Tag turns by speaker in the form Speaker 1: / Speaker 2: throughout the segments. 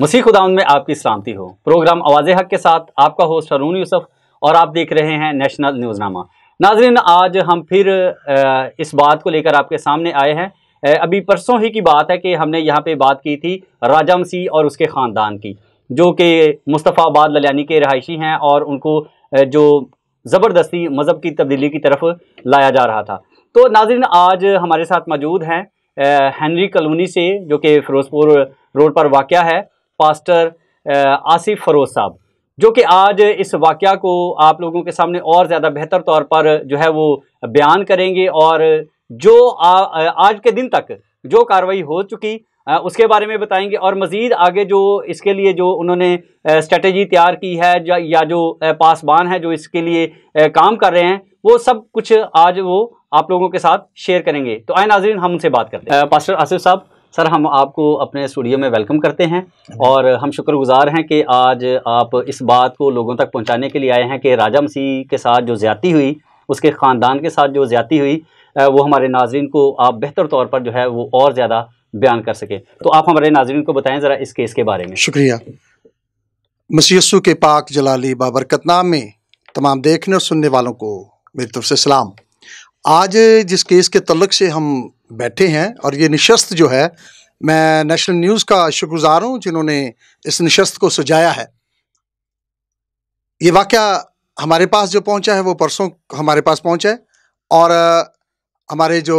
Speaker 1: मसीह खुदाउन में आपकी सलामती हो प्रोग्राम आवाज़ हक के साथ आपका होस्ट हरून यूसुफ और आप देख रहे हैं नेशनल न्यूज़नामा नाजरीन आज हम फिर इस बात को लेकर आपके सामने आए हैं अभी परसों ही की बात है कि हमने यहाँ पे बात की थी राजा मसीह और उसके ख़ानदान की जो कि मुस्तफ़ाबाद ललियानी के रहायशी हैं और उनको जो ज़बरदस्ती मज़हब की तब्दीली की तरफ लाया जा रहा था तो नाजरीन आज हमारे साथ मौजूद हैं हैनरी कलोनी से जो कि फ़िरोज़पुर रोड पर वाक़ है पास्टर आसिफ फरोज साहब जो कि आज इस वाक़ को आप लोगों के सामने और ज़्यादा बेहतर तौर पर जो है वो बयान करेंगे और जो आ, आज के दिन तक जो कार्रवाई हो चुकी उसके बारे में बताएंगे और मज़ीद आगे जो इसके लिए जो उन्होंने स्ट्रेटजी तैयार की है या जो पासबान है जो इसके लिए काम कर रहे हैं वो सब कुछ आज वो आप लोगों के साथ शेयर करेंगे तो आए नाजरीन हम उनसे बात करते हैं पास्टर आसिफ साहब सर हम आपको अपने स्टूडियो में वेलकम करते हैं और हम शुक्रगुजार हैं कि आज आप इस बात को लोगों तक पहुंचाने के लिए आए हैं कि राजा मसीह के साथ जो ज्यादा हुई उसके ख़ानदान के साथ जो ज़्यादती हुई वो हमारे नाजरन को आप बेहतर तौर पर जो है वो और ज़्यादा बयान कर सके तो आप हमारे नाजरन को बताएँ ज़रा इस केस के बारे में
Speaker 2: शुक्रिया मसीसु के पाक जलाली बाबरकत नाम में तमाम देखने और सुनने वालों को मेरी तरफ से सलाम आज जिस केस के तलक़ से हम बैठे हैं और ये नशस्त जो है मैं नेशनल न्यूज़ का शुक्रगुजार हूँ जिन्होंने इस नशस्त को सजाया है ये वाक़ हमारे पास जो पहुँचा है वो परसों हमारे पास पहुँचा है और हमारे जो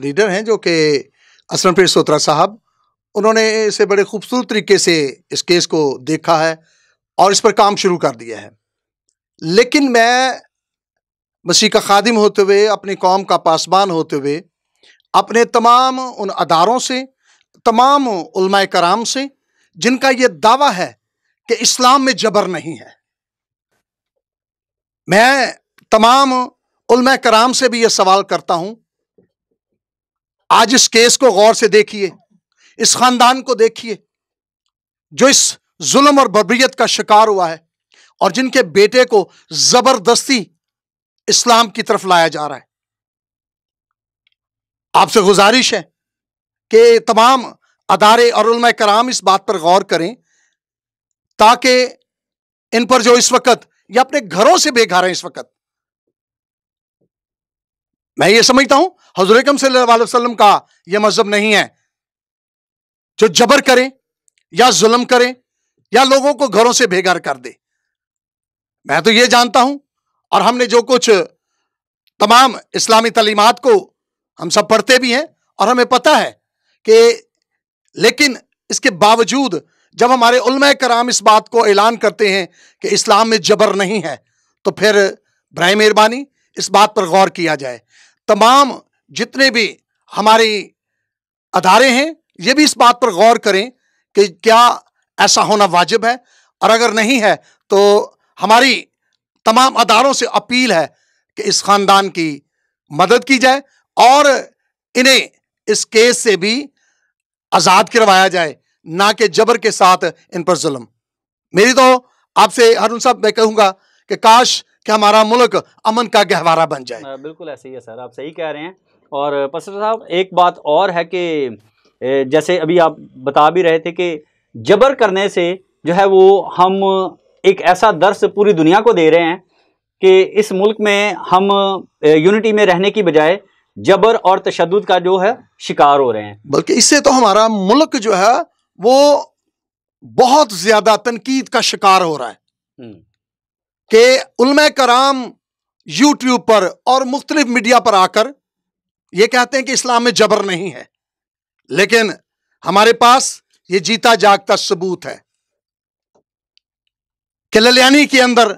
Speaker 2: लीडर हैं जो कि असलम पीर सोत्रा साहब उन्होंने इसे बड़े खूबसूरत तरीके से इस केस को देखा है और इस पर काम शुरू कर दिया है लेकिन मैं मसीह का खादिम होते हुए अपनी कौम का पासबान होते हुए अपने तमाम उन अदारों से तमाम उलमा कराम से जिनका ये दावा है कि इस्लाम में जबर नहीं है मैं तमाम उलमा कराम से भी ये सवाल करता हूं आज इस केस को गौर से देखिए इस खानदान को देखिए जो इस जुल्म और बबरीत का शिकार हुआ है और जिनके बेटे को जबरदस्ती इस्लाम की तरफ लाया जा रहा है आपसे गुजारिश है कि तमाम अदारे और कराम इस बात पर गौर करें ताकि इन पर जो इस वक्त या अपने घरों से बेघर हैं इस वक्त मैं ये समझता हूं हजूर कम का यह मजहब नहीं है जो जबर करें या जुल्म करें या लोगों को घरों से बेघर कर दे मैं तो यह जानता हूं और हमने जो कुछ तमाम इस्लामी तलीमत को हम सब पढ़ते भी हैं और हमें पता है कि लेकिन इसके बावजूद जब हमारे उलम कराम इस बात को ऐलान करते हैं कि इस्लाम में जबर नहीं है तो फिर बर मेहरबानी इस बात पर गौर किया जाए तमाम जितने भी हमारे अदारे हैं ये भी इस बात पर गौर करें कि क्या ऐसा होना वाजिब है और अगर नहीं है तो हमारी तमाम अदारों से अपील है कि इस खानदान की मदद की जाए और इन्हें इस केस से भी आज़ाद करवाया जाए ना कि जबर के साथ इन पर जुल्म मेरी तो आपसे अरुण साहब मैं कहूंगा कि काश कि हमारा मुल्क अमन का गहवारा बन जाए
Speaker 1: हाँ, बिल्कुल ऐसे ही है सर आप सही कह रहे हैं और पसर साहब एक बात और है कि जैसे अभी आप बता भी रहे थे कि जबर करने से जो है वो हम एक ऐसा दर्श पूरी दुनिया को दे रहे हैं कि इस मुल्क में हम यूनिटी में रहने की बजाय जबर और तशद का जो है शिकार हो रहे हैं
Speaker 2: बल्कि इससे तो हमारा मुल्क जो है वो बहुत ज़्यादा तनकीद का शिकार हो रहा है हम्म। कि उलम कराम यूट्यूब पर और मुख्तलिफ मीडिया पर आकर ये कहते हैं कि इस्लाम में जबर नहीं है लेकिन हमारे पास ये जीता जागता सबूत है कि ललियानी के अंदर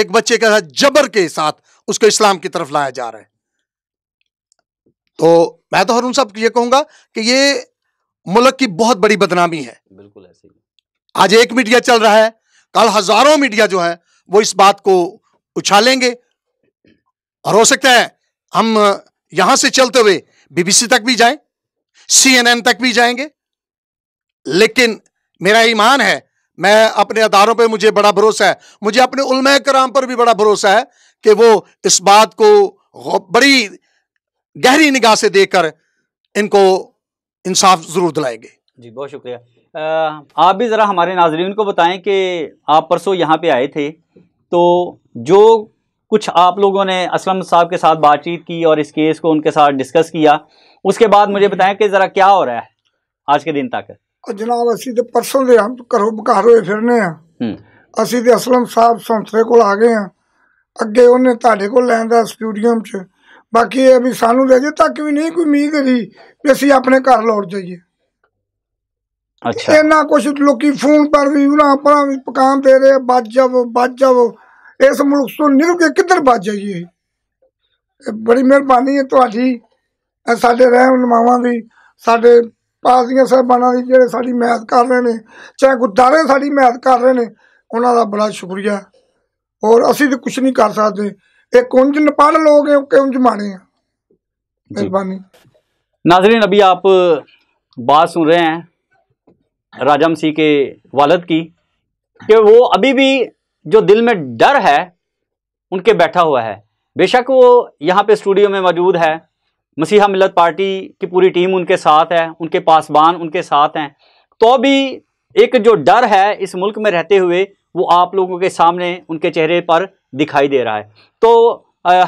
Speaker 2: एक बच्चे के साथ जबर के साथ उसको इस्लाम की तरफ लाया जा रहा है तो मैं तो हरुण साहब ये कहूंगा कि ये मुल्क की बहुत बड़ी बदनामी है बिल्कुल ऐसे ही आज एक मीडिया चल रहा है कल हजारों मीडिया जो है वो इस बात को उछालेंगे और हो सकता है हम यहां से चलते हुए बीबीसी तक भी जाएं सीएनएन तक भी जाएंगे लेकिन मेरा ईमान है मैं अपने अदारों पर मुझे बड़ा भरोसा है मुझे अपने उलमा कराम पर भी बड़ा भरोसा है कि वो इस बात को बड़ी गहरी
Speaker 1: निगाह से देखकर इनको इंसाफ ज़रूर दिलाएंगे जी बहुत शुक्रिया आप भी ज़रा हमारे नाजरीन को बताएं कि आप परसों यहाँ पे आए थे तो जो कुछ आप लोगों ने असलम साहब के साथ बातचीत की और इस केस को उनके साथ डिस्कस किया उसके बाद मुझे बताएं कि ज़रा क्या हो रहा है आज के दिन तक
Speaker 2: ਜਨਾਬ ਅਸੀਂ ਤੇ ਪਰਸੋਂ ਦੇ ਹਮ ਘਰੋਂ ਬਕਾਰ ਹੋਏ ਫਿਰਨੇ ਆ ਅਸੀਂ ਤੇ ਅਸਲਮ ਸਾਹਿਬ ਸੰਸਰੇ ਕੋਲ ਆ ਗਏ ਆ ਅੱਗੇ ਉਹਨੇ ਤੁਹਾਡੇ ਕੋਲ ਲੈਂਦਾ ਸਟੂਡੀਅਮ 'ਚ ਬਾਕੀ ਇਹ ਵੀ ਸਾਨੂੰ ਦੇ ਜੇ ਤੱਕ ਵੀ ਨਹੀਂ ਕੋਈ ਉਮੀਦ ਰਹੀ ਵੀ ਅਸੀਂ ਆਪਣੇ ਘਰ ਲੋੜ ਜਾਈਏ ਅੱਛਾ ਇਹਨਾਂ ਕੁਝ ਲੋਕੀ ਫੋਨ ਪਰ ਵੀ ਉਹਨਾਂ ਆਪਣਾ ਵੀ ਪਕਾਮ ਦੇ ਰਹੇ ਬੱਜ ਜਾਵੋ ਬੱਜ ਜਾਵੋ ਇਸ ਮੁਲਕ ਤੋਂ ਨਿਕਲ ਕੇ ਕਿੱਧਰ ਬੱਜ ਜਾਈਏ ਬੜੀ ਮਿਹਰਬਾਨੀ ਹੈ ਤੁਹਾਡੀ ਸਾਡੇ ਰਹਿਮ ਨਮਾਵਾਂ ਦੀ ਸਾਡੇ ਪਾਰਟੀਆਂ ਸਾਹਿਬਾਨਾਂ ਦੀ ਜਿਹੜੇ ਸਾਡੀ ਮਦਦ ਕਰ ਰਹੇ ਨੇ ਚਾਹੇ ਗੁਰਦਾਰੇ ਸਾਡੀ ਮਦਦ ਕਰ ਰਹੇ ਨੇ ਉਹਨਾਂ ਦਾ ਬੜਾ ਸ਼ੁਕਰੀਆ ਔਰ ਅਸੀਂ ਤਾਂ ਕੁਝ ਨਹੀਂ ਕਰ ਸਕਦੇ ਇਹ ਕੁੰਜ ਨਪੜ ਲੋਗ ਹੈ ਕੁੰਜ ਮਾਣੇ ਆ
Speaker 1: मेहरबानी नाजरीन अभी आप बात सुन रहे हैं राजम सिंह के वालद की कि वो अभी भी जो दिल में डर है उनके बैठा हुआ है बेशक वो यहाँ पे स्टूडियो में मौजूद है मसीहा मिलत पार्टी की पूरी टीम उनके साथ है उनके पासबान उनके साथ हैं तो भी एक जो डर है इस मुल्क में रहते हुए वो आप लोगों के सामने उनके चेहरे पर दिखाई दे रहा है तो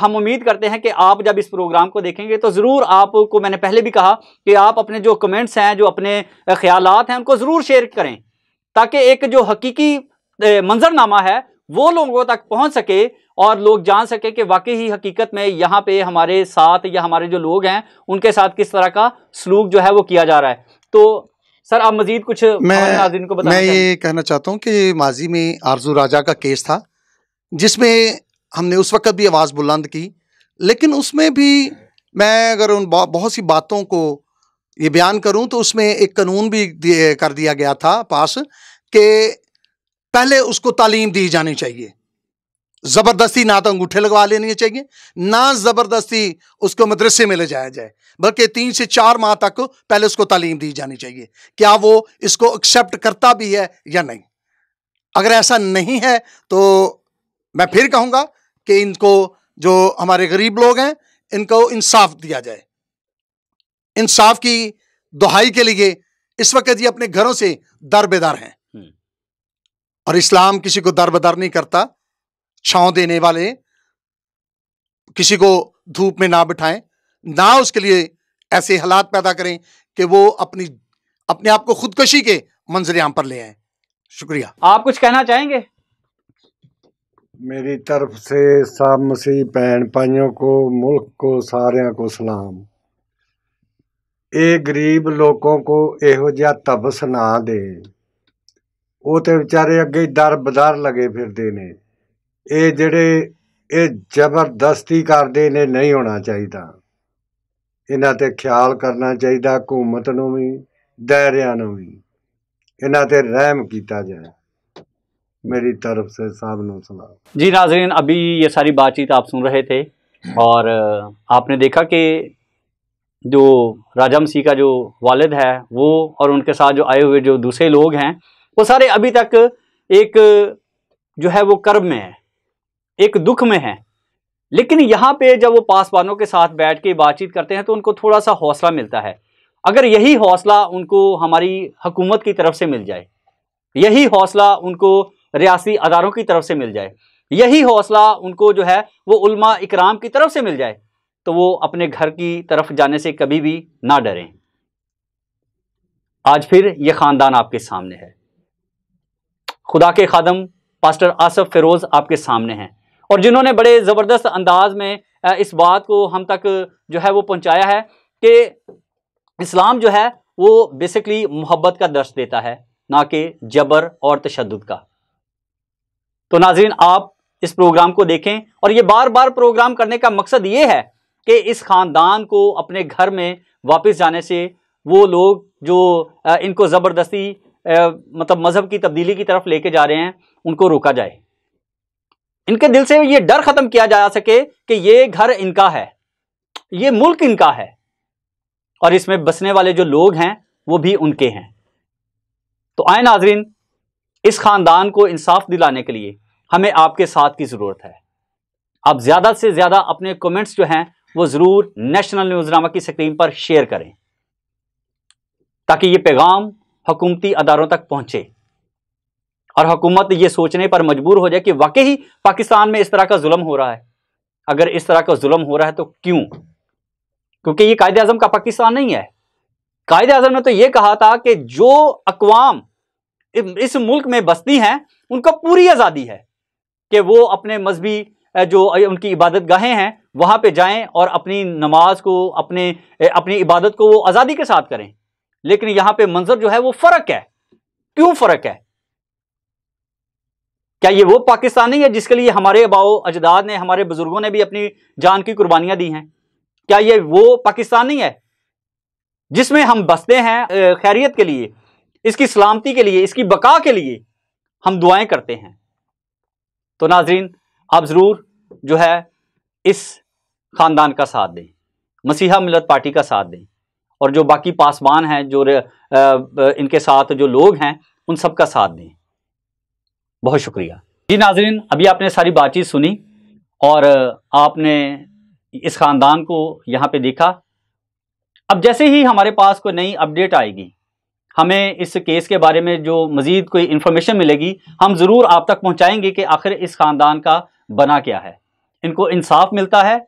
Speaker 1: हम उम्मीद करते हैं कि आप जब इस प्रोग्राम को देखेंगे तो ज़रूर आपको मैंने पहले भी कहा कि आप अपने जो कमेंट्स हैं जो अपने ख्याल हैं उनको ज़रूर शेयर करें ताकि एक जो हकीकी मंजरनामा है वो लोगों तक पहुंच सके और लोग जान सके कि वाकई ही हकीकत में यहाँ पे हमारे साथ या हमारे जो लोग हैं उनके साथ किस तरह का सलूक जो है वो किया जा रहा है तो सर आप मजीद कुछ मैं नाजरन को मैं ये
Speaker 2: कहना चाहता हूँ कि माजी में आरजू राजा का केस था जिसमें हमने उस वक्त भी आवाज़ बुलंद की लेकिन उसमें भी मैं अगर उन बहुत सी बातों को ये बयान करूँ तो उसमें एक कानून भी कर दिया गया था पास के पहले उसको तालीम दी जानी चाहिए ज़बरदस्ती ना तो अंगूठे लगवा लेने चाहिए ना ज़बरदस्ती उसको मदरसे में ले जाया जाए बल्कि तीन से चार माह तक पहले उसको तालीम दी जानी चाहिए क्या वो इसको एक्सेप्ट करता भी है या नहीं अगर ऐसा नहीं है तो मैं फिर कहूँगा कि इनको जो हमारे गरीब लोग हैं इनको इंसाफ दिया जाए इंसाफ की दुहाई के लिए इस वक्त ये अपने घरों से दर बेदर हैं हम्म। और इस्लाम किसी को दर बदर नहीं करता छाव देने वाले किसी को धूप में ना बिठाएं ना उसके लिए ऐसे हालात पैदा करें कि वो अपनी अपने आप को खुदकशी के मंजर
Speaker 1: यहां पर ले आए शुक्रिया आप कुछ कहना चाहेंगे
Speaker 2: मेरी तरफ से सब मसीह भैन भाइयों को मुल्क को सारे को सलाम ये गरीब लोगों को यहो तबस ना दे वो तो बेचारे अगे दर बदर लगे फिरते हैं ਇਹ ਜਿਹੜੇ ਇਹ ਜ਼ਬਰਦਸਤੀ ਕਰਦੇ ਨੇ ਨਹੀਂ ਹੋਣਾ ਚਾਹੀਦਾ ਇਹਨਾਂ ਤੇ ਖਿਆਲ ਕਰਨਾ ਚਾਹੀਦਾ ਹਕੂਮਤ ਨੂੰ ਵੀ ਦਾਇਰਿਆਂ ਨੂੰ ਵੀ ਇਹਨਾਂ ਤੇ ਰਹਿਮ ਕੀਤਾ ਜਾਏ ਮੇਰੀ ਤਰਫ ਸੇ ਸਭ ਨੂੰ ਸਲਾਮ
Speaker 1: ਜੀ ਨਾਜ਼ਰੀਨ ਅਭੀ ਇਹ ਸਾਰੀ ਬਾਤਚੀਤ ਆਪ ਸੁਣ ਰਹੇ تھے ਔਰ ਆਪਨੇ ਦੇਖਾ ਕਿ ਜੋ ਰਾਜਾ ਮਸੀਹ ਦਾ ਜੋ ਵਾਲਿਦ ਹੈ ਉਹ ਔਰ ਉਹਨਕੇ ਸਾਥ ਜੋ ਆਏ ਹੋਏ ਜੋ ਦੂਸਰੇ ਲੋਗ ਹੈ ਉਹ ਸਾਰੇ ਅਭੀ ਤੱਕ ਇੱਕ ਜੋ ਹੈ ਉਹ ਕਰਮ ਹੈ एक दुख में है लेकिन यहाँ पे जब वो पासवानों के साथ बैठ के बातचीत करते हैं तो उनको थोड़ा सा हौसला मिलता है अगर यही हौसला उनको हमारी हुकूमत की तरफ से मिल जाए यही हौसला उनको रियासी अदारों की तरफ से मिल जाए यही हौसला उनको जो है वो उल्मा इकराम की तरफ से मिल जाए तो वो अपने घर की तरफ जाने से कभी भी ना डरें आज फिर ये ख़ानदान आपके सामने है खुदा के खादम पास्टर आसफ फिरोज़ आपके सामने हैं और जिन्होंने बड़े ज़बरदस्त अंदाज में इस बात को हम तक जो है वो पहुंचाया है कि इस्लाम जो है वो बेसिकली मोहब्बत का दर्श देता है ना कि जबर और तशद का तो नाजरीन आप इस प्रोग्राम को देखें और ये बार बार प्रोग्राम करने का मकसद ये है कि इस ख़ानदान को अपने घर में वापस जाने से वो लोग जो इनको ज़बरदस्ती मतलब मज़हब की तब्दीली की तरफ लेके जा रहे हैं उनको रोका जाए इनके दिल से ये डर खत्म किया जा सके कि ये घर इनका है ये मुल्क इनका है और इसमें बसने वाले जो लोग हैं वो भी उनके हैं तो आए नाजरीन इस खानदान को इंसाफ दिलाने के लिए हमें आपके साथ की ज़रूरत है आप ज़्यादा से ज़्यादा अपने कमेंट्स जो हैं वो ज़रूर नेशनल न्यूज़नामा की स्क्रीन पर शेयर करें ताकि ये पैगाम हुकूमती अदारों तक पहुंचे और हुकूमत ये सोचने पर मजबूर हो जाए कि वाकई ही पाकिस्तान में इस तरह का जुल्म हो रहा है अगर इस तरह का जुल्म हो रहा है तो क्यों क्योंकि ये कायद अजम का पाकिस्तान नहीं है कायद अजम ने तो ये कहा था कि जो अकवाम इस मुल्क में बसती हैं उनको पूरी आज़ादी है कि वो अपने मजहबी जो उनकी इबादत गाहें हैं वहाँ पे जाएं और अपनी नमाज को अपने अपनी इबादत को वो आज़ादी के साथ करें लेकिन यहाँ पे मंजर जो है वो फ़र्क है क्यों फ़र्क है क्या ये वो पाकिस्तान नहीं है जिसके लिए हमारे अबाओ अजदाद ने हमारे बुजुर्गों ने भी अपनी जान की कुर्बानियां दी हैं क्या ये वो पाकिस्तान नहीं है जिसमें हम बसते हैं खैरियत के लिए इसकी सलामती के लिए इसकी बका के लिए हम दुआएं करते हैं तो नाजरीन आप ज़रूर जो है इस ख़ानदान का साथ दें मसीहा मिलत पार्टी का साथ दें और जो बाकी पासवान हैं जो इनके साथ जो लोग हैं उन सब का साथ दें बहुत शुक्रिया जी नाजरीन अभी आपने सारी बातचीत सुनी और आपने इस ख़ानदान को यहाँ पे देखा अब जैसे ही हमारे पास कोई नई अपडेट आएगी हमें इस केस के बारे में जो मज़ीद कोई इन्फॉर्मेशन मिलेगी हम ज़रूर आप तक पहुँचाएंगे कि आखिर इस ख़ानदान का बना क्या है इनको इंसाफ मिलता है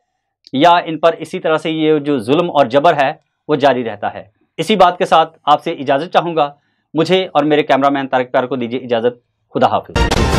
Speaker 1: या इन पर इसी तरह से ये जो जुल्म और जबर है वो जारी रहता है इसी बात के साथ आपसे इजाज़त चाहूँगा मुझे और मेरे कैमरामैन तारक प्यार को दीजिए इजाज़त खुदा हाफिज़